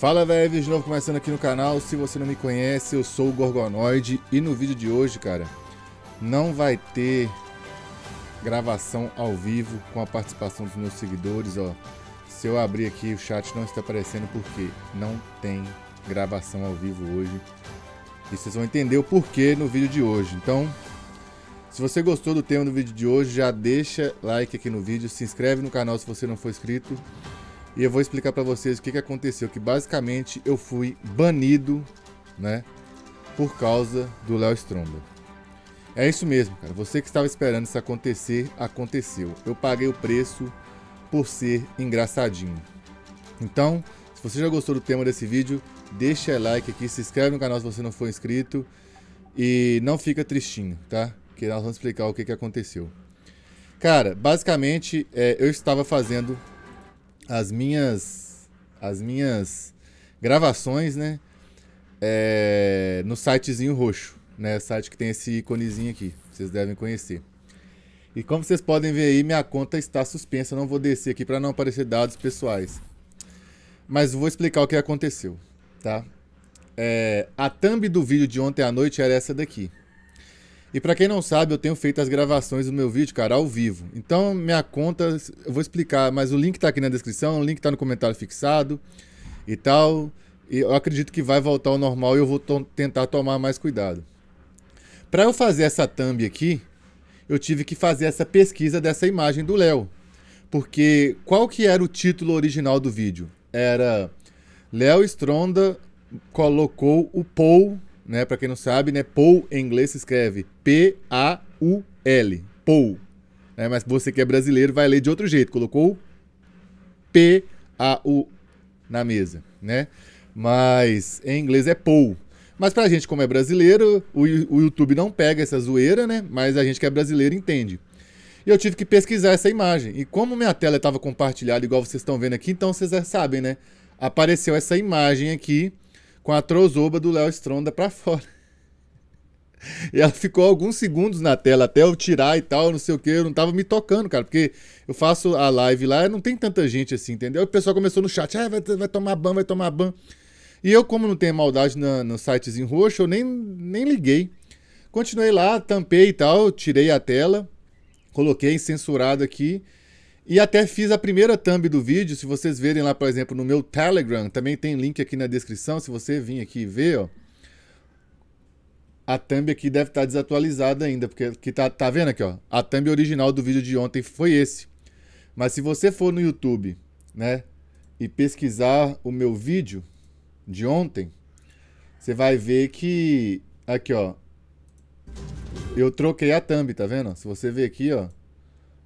Fala velho, de novo começando aqui no canal. Se você não me conhece, eu sou o Gorgonoid e no vídeo de hoje, cara, não vai ter gravação ao vivo com a participação dos meus seguidores, ó. Se eu abrir aqui, o chat não está aparecendo porque não tem gravação ao vivo hoje. E vocês vão entender o porquê no vídeo de hoje. Então, se você gostou do tema do vídeo de hoje, já deixa like aqui no vídeo, se inscreve no canal se você não for inscrito e eu vou explicar para vocês o que, que aconteceu, que basicamente eu fui banido, né, por causa do Léo Strombo. É isso mesmo, cara, você que estava esperando isso acontecer, aconteceu. Eu paguei o preço por ser engraçadinho. Então, se você já gostou do tema desse vídeo, deixa like aqui, se inscreve no canal se você não for inscrito e não fica tristinho, tá? Que nós vamos explicar o que, que aconteceu. Cara, basicamente, é, eu estava fazendo as minhas as minhas gravações, né? É, no sitezinho roxo, né? Site que tem esse iconezinho aqui, vocês devem conhecer. E como vocês podem ver aí, minha conta está suspensa, não vou descer aqui para não aparecer dados pessoais. Mas vou explicar o que aconteceu, tá? É, a thumb do vídeo de ontem à noite era essa daqui. E para quem não sabe, eu tenho feito as gravações do meu vídeo, cara, ao vivo. Então, minha conta, eu vou explicar, mas o link tá aqui na descrição, o link tá no comentário fixado e tal. E eu acredito que vai voltar ao normal e eu vou tentar tomar mais cuidado. Para eu fazer essa thumb aqui, eu tive que fazer essa pesquisa dessa imagem do Léo. Porque qual que era o título original do vídeo? Era Léo Stronda colocou o Paul né? Para quem não sabe, né? Paul em inglês se escreve P-A-U-L, Paul. Né? Mas você que é brasileiro vai ler de outro jeito. Colocou P-A-U na mesa, né? Mas em inglês é Paul. Mas pra gente, como é brasileiro, o, o YouTube não pega essa zoeira, né? Mas a gente que é brasileiro entende. E eu tive que pesquisar essa imagem. E como minha tela estava compartilhada, igual vocês estão vendo aqui, então vocês já sabem, né? Apareceu essa imagem aqui com a trozoba do Léo Stronda para fora. E ela ficou alguns segundos na tela até eu tirar e tal, não sei o que. Eu não tava me tocando, cara, porque eu faço a live lá, não tem tanta gente assim, entendeu? O pessoal começou no chat, ah, vai, vai tomar ban, vai tomar ban. E eu, como não tenho maldade na, no sitezinho roxo, eu nem, nem liguei. Continuei lá, tampei e tal, tirei a tela, coloquei censurado aqui. E até fiz a primeira thumb do vídeo, se vocês verem lá, por exemplo, no meu Telegram, também tem link aqui na descrição, se você vir aqui e ver, ó. A thumb aqui deve estar tá desatualizada ainda, porque que tá, tá vendo aqui, ó. A thumb original do vídeo de ontem foi esse. Mas se você for no YouTube, né, e pesquisar o meu vídeo de ontem, você vai ver que aqui, ó, eu troquei a thumb, tá vendo? Se você ver aqui, ó,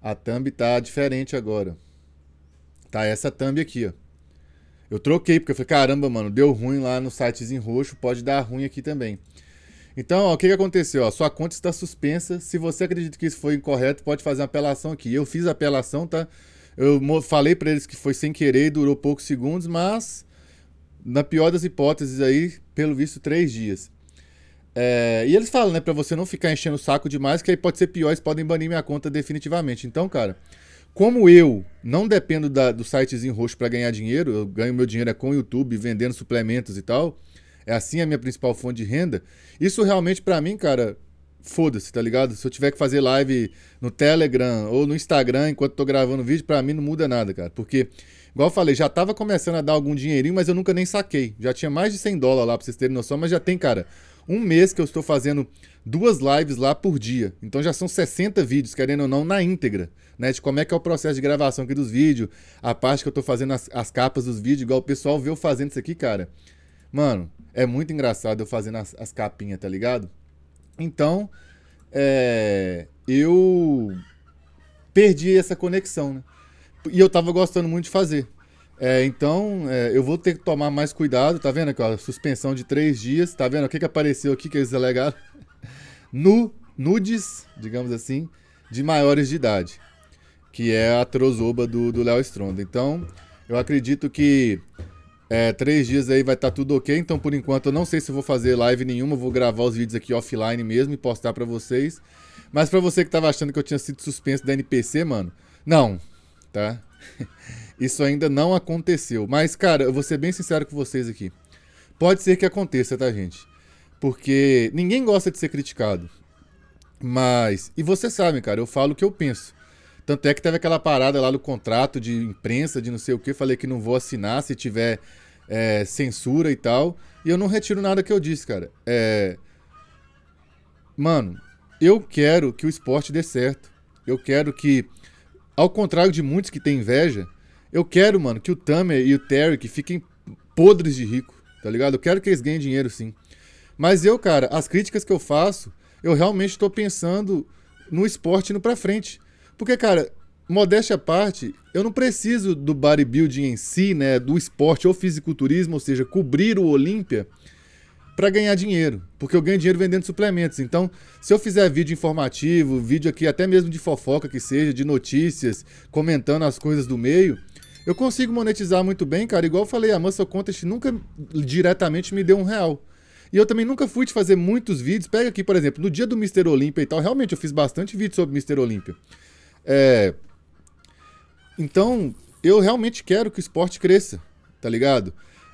a thumb tá diferente agora. Tá essa thumb aqui, ó. Eu troquei, porque eu falei, caramba, mano, deu ruim lá no sitezinho roxo, pode dar ruim aqui também. Então, ó, o que, que aconteceu? Ó, sua conta está suspensa. Se você acredita que isso foi incorreto, pode fazer uma apelação aqui. Eu fiz a apelação, tá? Eu falei para eles que foi sem querer, durou poucos segundos, mas na pior das hipóteses aí, pelo visto, três dias. É, e eles falam, né, pra você não ficar enchendo o saco demais, que aí pode ser pior, eles podem banir minha conta definitivamente. Então, cara, como eu não dependo da, do sitezinho roxo para ganhar dinheiro, eu ganho meu dinheiro é com o YouTube, vendendo suplementos e tal, é assim a minha principal fonte de renda, isso realmente para mim, cara, foda-se, tá ligado? Se eu tiver que fazer live no Telegram ou no Instagram enquanto tô gravando vídeo, para mim não muda nada, cara, porque... Igual eu falei, já tava começando a dar algum dinheirinho, mas eu nunca nem saquei. Já tinha mais de 100 dólares lá, pra vocês terem noção, mas já tem, cara, um mês que eu estou fazendo duas lives lá por dia. Então já são 60 vídeos, querendo ou não, na íntegra, né? De como é que é o processo de gravação aqui dos vídeos, a parte que eu estou fazendo as, as, capas dos vídeos, igual o pessoal vê eu fazendo isso aqui, cara. Mano, é muito engraçado eu fazendo as, as capinhas, tá ligado? Então, é, eu perdi essa conexão, né? E eu tava gostando muito de fazer. É, então, é, eu vou ter que tomar mais cuidado, tá vendo aqui, ó, suspensão de três dias, tá vendo o que, que apareceu aqui que eles alegaram? Nu, nudes, digamos assim, de maiores de idade, que é a trozoba do Léo Stronda. Então, eu acredito que é, três dias aí vai estar tá tudo ok, então por enquanto eu não sei se vou fazer live nenhuma, vou gravar os vídeos aqui offline mesmo e postar para vocês. Mas para você que tava achando que eu tinha sido suspenso da NPC, mano, não, tá? Isso ainda não aconteceu. Mas, cara, eu vou ser bem sincero com vocês aqui. Pode ser que aconteça, tá, gente? Porque ninguém gosta de ser criticado. Mas. E vocês sabem, cara, eu falo o que eu penso. Tanto é que teve aquela parada lá no contrato de imprensa, de não sei o que. Falei que não vou assinar se tiver é, censura e tal. E eu não retiro nada que eu disse, cara. É. Mano, eu quero que o esporte dê certo. Eu quero que, ao contrário de muitos que têm inveja, eu quero, mano, que o Tamer e o Terry fiquem podres de rico, tá ligado? Eu quero que eles ganhem dinheiro, sim. Mas eu, cara, as críticas que eu faço, eu realmente estou pensando no esporte indo pra frente. Porque, cara, modéstia à parte, eu não preciso do bodybuilding em si, né, do esporte ou fisiculturismo, ou seja, cobrir o Olímpia para ganhar dinheiro, porque eu ganho dinheiro vendendo suplementos. Então, se eu fizer vídeo informativo, vídeo aqui até mesmo de fofoca que seja, de notícias, comentando as coisas do meio, eu consigo monetizar muito bem, cara. Igual eu falei, a Muscle Contest nunca diretamente me deu um real. E eu também nunca fui de fazer muitos vídeos. Pega aqui, por exemplo, no dia do Mr. Olímpia e tal, realmente eu fiz bastante vídeo sobre Mr. Olímpia. É... Então, eu realmente quero que o esporte cresça, tá ligado?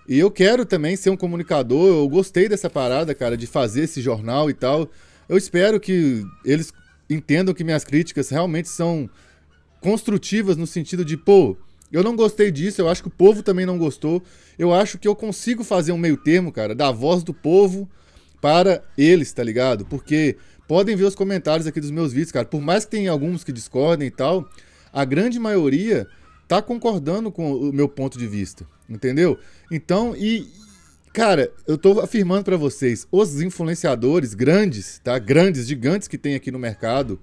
E eu quero também ser um comunicador. Eu gostei dessa parada, cara, de fazer esse jornal e tal. Eu espero que eles entendam que minhas críticas realmente são construtivas no sentido de, pô, eu não gostei disso, eu acho que o povo também não gostou. Eu acho que eu consigo fazer um meio termo, cara, da voz do povo para eles, tá ligado? Porque podem ver os comentários aqui dos meus vídeos, cara. Por mais que tenha alguns que discordem e tal, a grande maioria tá concordando com o meu ponto de vista, entendeu? Então, e cara, eu tô afirmando para vocês, os influenciadores grandes, tá? Grandes, gigantes que tem aqui no mercado,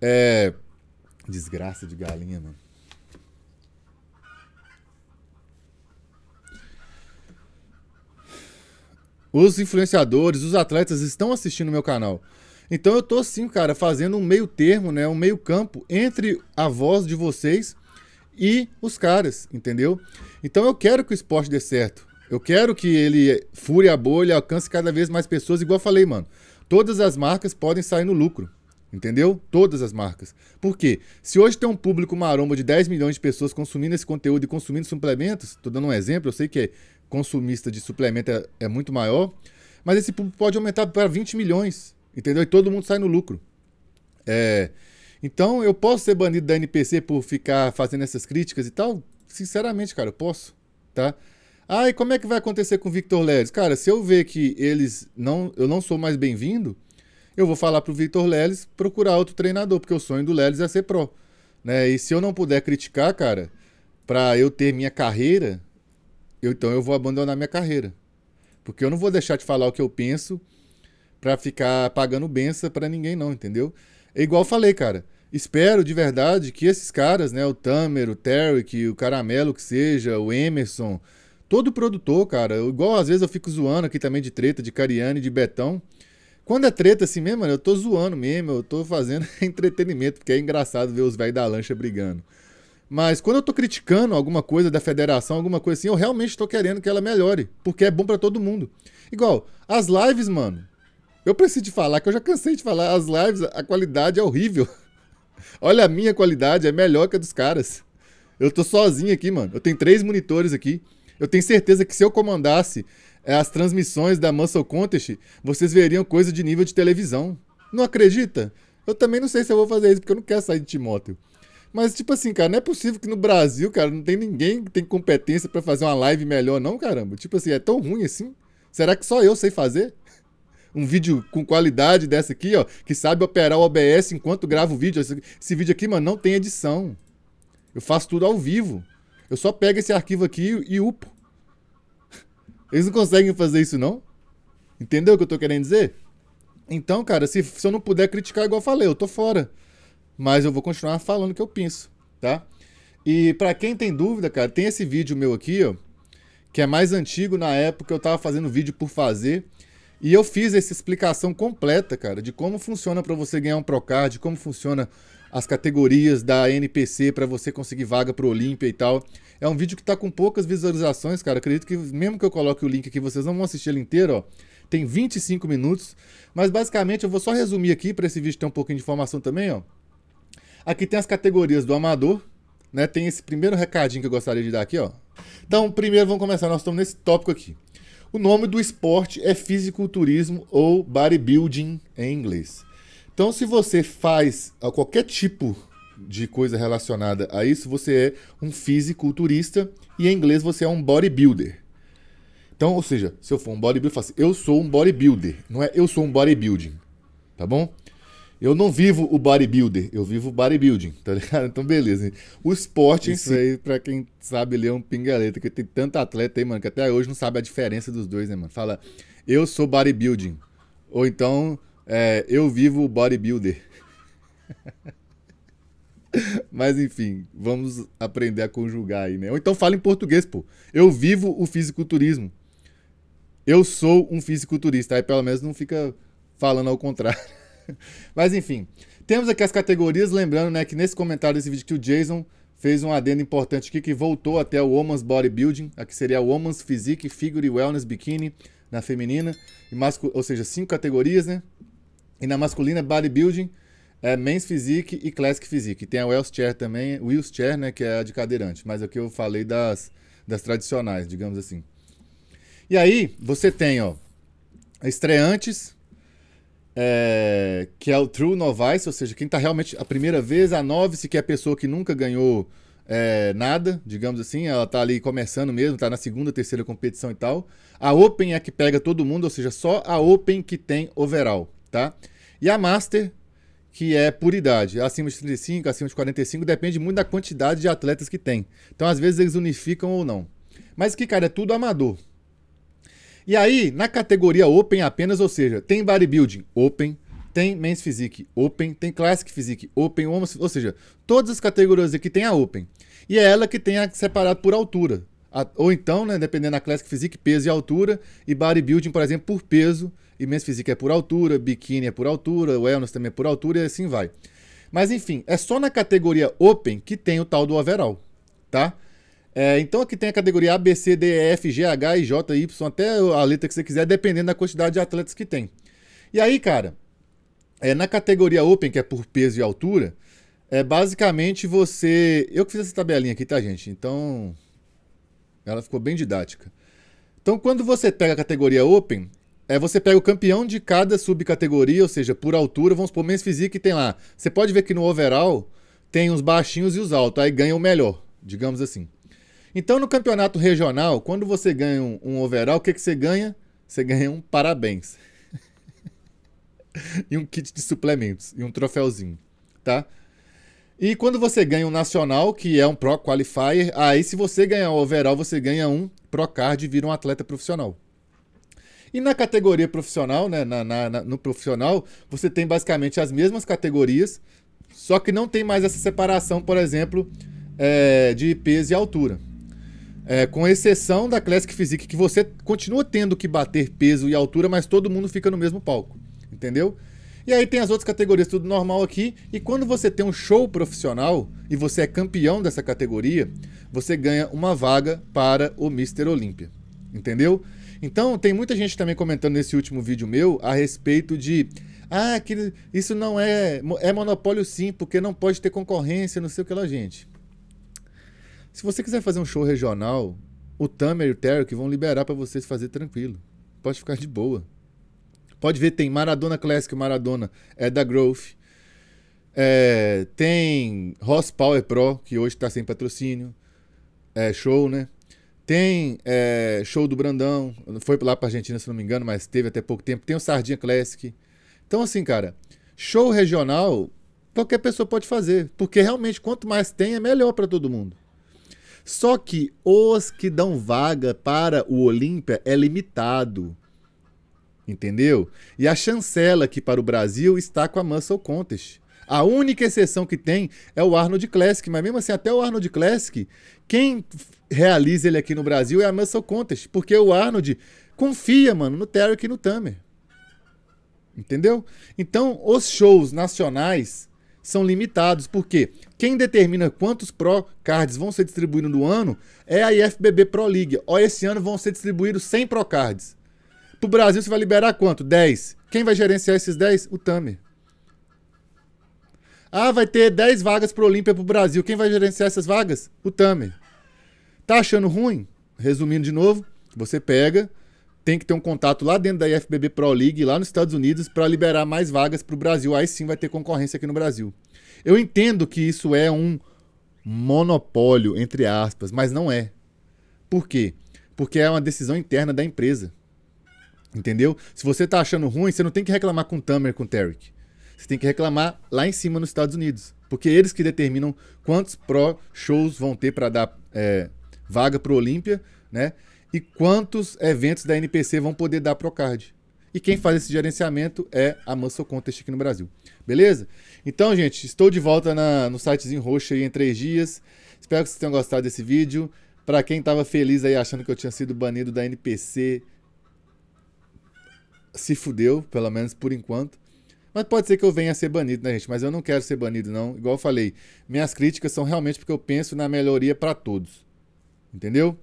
é desgraça de galinha, mano. Os influenciadores, os atletas estão assistindo o meu canal. Então eu tô sim, cara, fazendo um meio termo, né? Um meio campo entre a voz de vocês e os caras, entendeu? Então eu quero que o esporte dê certo. Eu quero que ele fure a bolha, alcance cada vez mais pessoas, igual eu falei, mano. Todas as marcas podem sair no lucro. Entendeu? Todas as marcas. Por quê? Se hoje tem um público maromba de 10 milhões de pessoas consumindo esse conteúdo e consumindo suplementos, tô dando um exemplo, eu sei que é consumista de suplemento é, é muito maior, mas esse público pode aumentar para 20 milhões, entendeu? E todo mundo sai no lucro. É, então, eu posso ser banido da NPC por ficar fazendo essas críticas e tal? Sinceramente, cara, eu posso, tá? Ah, e como é que vai acontecer com o Victor Leles? Cara, se eu ver que eles não, eu não sou mais bem-vindo, eu vou falar pro Victor Leles procurar outro treinador, porque o sonho do Leles é ser pró, né? E se eu não puder criticar, cara, para eu ter minha carreira, eu, então eu vou abandonar minha carreira. Porque eu não vou deixar de falar o que eu penso para ficar pagando benção para ninguém, não, entendeu? É igual eu falei, cara. Espero de verdade que esses caras, né, o Tamer, o Terry, que o Caramelo, que seja, o Emerson, todo produtor, cara. igual às vezes eu fico zoando aqui também de treta, de Cariane, de Betão. Quando é treta assim mesmo, mano, eu tô zoando mesmo, eu tô fazendo entretenimento, porque é engraçado ver os velhos da lancha brigando. Mas quando eu tô criticando alguma coisa da federação, alguma coisa assim, eu realmente estou querendo que ela melhore, porque é bom para todo mundo. Igual, as lives, mano. Eu preciso te falar que eu já cansei de falar, as lives, a qualidade é horrível. Olha a minha qualidade, é melhor que a dos caras. Eu tô sozinho aqui, mano. Eu tenho três monitores aqui. Eu tenho certeza que se eu comandasse eh, as transmissões da Muscle Contest, vocês veriam coisa de nível de televisão. Não acredita? Eu também não sei se eu vou fazer isso, porque eu não quero sair de Timóteo. Mas, tipo assim, cara, não é possível que no Brasil, cara, não tem ninguém que tem competência para fazer uma live melhor, não, caramba. Tipo assim, é tão ruim assim. Será que só eu sei fazer? Um vídeo com qualidade dessa aqui, ó, que sabe operar o OBS enquanto grava o vídeo. Esse, esse vídeo aqui, mano, não tem edição. Eu faço tudo ao vivo. Eu só pego esse arquivo aqui e upo. Eles não conseguem fazer isso, não? Entendeu o que eu tô querendo dizer? Então, cara, se, se eu não puder criticar, igual eu falei, eu tô fora mas eu vou continuar falando o que eu penso, tá? E para quem tem dúvida, cara, tem esse vídeo meu aqui, ó, que é mais antigo na época eu tava fazendo vídeo por fazer, e eu fiz essa explicação completa, cara, de como funciona para você ganhar um Procard, como funciona as categorias da NPC para você conseguir vaga pro Olímpia e tal. É um vídeo que tá com poucas visualizações, cara. Acredito que mesmo que eu coloque o link aqui, vocês não vão assistir ele inteiro, ó. Tem 25 minutos, mas basicamente eu vou só resumir aqui para esse vídeo ter um pouquinho de informação também, ó. Aqui tem as categorias do amador, né? Tem esse primeiro recadinho que eu gostaria de dar aqui, ó. Então, primeiro vamos começar, nós estamos nesse tópico aqui. O nome do esporte é fisiculturismo ou bodybuilding em inglês. Então, se você faz qualquer tipo de coisa relacionada a isso, você é um fisiculturista e em inglês você é um bodybuilder. Então, ou seja, se eu for um bodybuilder, eu faço, assim, eu sou um bodybuilder, não é eu sou um bodybuilding, tá bom? Eu não vivo o bodybuilder, eu vivo o bodybuilding, tá ligado? Então, beleza. O esporte Isso em si, aí, pra quem sabe ler, é um pingaleta, que tem tanto atleta aí, mano, que até hoje não sabe a diferença dos dois, né, mano? Fala, eu sou bodybuilding. Ou então, é, eu vivo o bodybuilder. Mas enfim, vamos aprender a conjugar aí, né? Ou então fala em português, pô. Eu vivo o fisiculturismo. Eu sou um fisiculturista. Aí pelo menos não fica falando ao contrário. Mas enfim, temos aqui as categorias, lembrando né, que nesse comentário desse vídeo que o Jason fez um adendo importante aqui, que voltou até o Woman's Bodybuilding, aqui seria o Woman's Physique, Figure Wellness Bikini, na feminina, e mascul... ou seja, cinco categorias, né? E na masculina, Bodybuilding, é Men's Physique e Classic Physique. Tem a chair também, chair né, que é a de cadeirante, mas é o que eu falei das, das tradicionais, digamos assim. E aí, você tem, ó, estreantes, é, que é o True Novice, ou seja, quem está realmente a primeira vez, a novice, que é a pessoa que nunca ganhou é, nada, digamos assim, ela está ali começando mesmo, está na segunda, terceira competição e tal. A Open é que pega todo mundo, ou seja, só a Open que tem overall, tá? E a Master, que é por idade, acima de 35, acima de 45, depende muito da quantidade de atletas que tem. Então, às vezes, eles unificam ou não. Mas que, cara, é tudo amador. E aí, na categoria Open apenas, ou seja, tem Bodybuilding Open, tem Men's Physique Open, tem Classic Physique Open, ou seja, todas as categorias aqui tem a Open. E é ela que tem a separado por altura. A, ou então, né, dependendo da Classic Physique, peso e altura, e Bodybuilding, por exemplo, por peso, e Men's Physique é por altura, Biquíni é por altura, Wellness também é por altura, e assim vai. Mas enfim, é só na categoria Open que tem o tal do overall, tá? É, então aqui tem a categoria A, B, C, D, E, F, G, H, I, J, Y, até a letra que você quiser, dependendo da quantidade de atletas que tem. E aí, cara, é, na categoria Open, que é por peso e altura, é basicamente você. Eu que fiz essa tabelinha aqui, tá, gente? Então. Ela ficou bem didática. Então, quando você pega a categoria Open, é, você pega o campeão de cada subcategoria, ou seja, por altura, vamos supor, física que tem lá. Você pode ver que no overall tem os baixinhos e os altos, aí ganha o melhor, digamos assim. Então, no campeonato regional, quando você ganha um, um overall, o que, que você ganha? Você ganha um parabéns. e um kit de suplementos. E um troféuzinho. Tá? E quando você ganha um nacional, que é um Pro Qualifier, aí se você ganhar o overall, você ganha um Pro Card e vira um atleta profissional. E na categoria profissional, né, na, na, na, no profissional, você tem basicamente as mesmas categorias, só que não tem mais essa separação, por exemplo, é, de peso e altura. É, com exceção da Classic Physique, que você continua tendo que bater peso e altura, mas todo mundo fica no mesmo palco, entendeu? E aí tem as outras categorias, tudo normal aqui. E quando você tem um show profissional e você é campeão dessa categoria, você ganha uma vaga para o Mr. Olímpia, entendeu? Então tem muita gente também comentando nesse último vídeo meu a respeito de ah, que isso não é é monopólio sim, porque não pode ter concorrência, não sei o que lá, gente. Se você quiser fazer um show regional, o Tamer e o Terry vão liberar para vocês fazer tranquilo. Pode ficar de boa. Pode ver, tem Maradona Classic, Maradona é da Growth. É, tem Ross Power Pro, que hoje está sem patrocínio. É show, né? Tem é, show do Brandão. Foi lá pra Argentina, se não me engano, mas teve até pouco tempo. Tem o Sardinha Classic. Então, assim, cara, show regional, qualquer pessoa pode fazer. Porque realmente, quanto mais tem, é melhor para todo mundo. Só que os que dão vaga para o Olímpia é limitado. Entendeu? E a chancela aqui para o Brasil está com a Muscle Contest. A única exceção que tem é o Arnold Classic, mas mesmo assim, até o Arnold Classic, quem realiza ele aqui no Brasil é a Muscle Contest, porque o Arnold confia, mano, no Terry e no Tamer. Entendeu? Então, os shows nacionais são limitados, porque quem determina quantos Pro Cards vão ser distribuídos no ano é a IFBB Pro League. Ó, esse ano vão ser distribuídos 100 Pro Cards. Pro Brasil você vai liberar quanto? 10. Quem vai gerenciar esses 10? O Tamer. Ah, vai ter 10 vagas para Olímpia para o Brasil. Quem vai gerenciar essas vagas? O Tamer. Tá achando ruim? Resumindo de novo, você pega, tem que ter um contato lá dentro da IFBB Pro League, lá nos Estados Unidos, para liberar mais vagas para o Brasil. Aí sim vai ter concorrência aqui no Brasil. Eu entendo que isso é um monopólio, entre aspas, mas não é. Por quê? Porque é uma decisão interna da empresa. Entendeu? Se você está achando ruim, você não tem que reclamar com o Tamer, com o Tarek. Você tem que reclamar lá em cima nos Estados Unidos. Porque eles que determinam quantos pro shows vão ter para dar é, vaga para o Olímpia, né? e quantos eventos da NPC vão poder dar Procard. E quem faz esse gerenciamento é a Muscle Contest aqui no Brasil. Beleza? Então, gente, estou de volta na, no sitezinho roxo aí em três dias. Espero que vocês tenham gostado desse vídeo. Para quem estava feliz aí achando que eu tinha sido banido da NPC, se fudeu, pelo menos por enquanto. Mas pode ser que eu venha a ser banido, né, gente? Mas eu não quero ser banido, não. Igual eu falei, minhas críticas são realmente porque eu penso na melhoria para todos. Entendeu?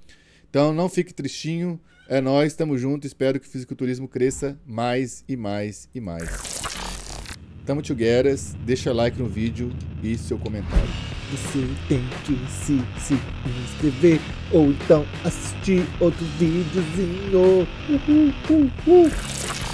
Então não fique tristinho, é nós, tamo junto, espero que o fisiculturismo cresça mais e mais e mais. Tamo together, deixa like no vídeo e seu comentário. Você tem que se, se inscrever ou então assistir outro videozinho. Uh, uh, uh,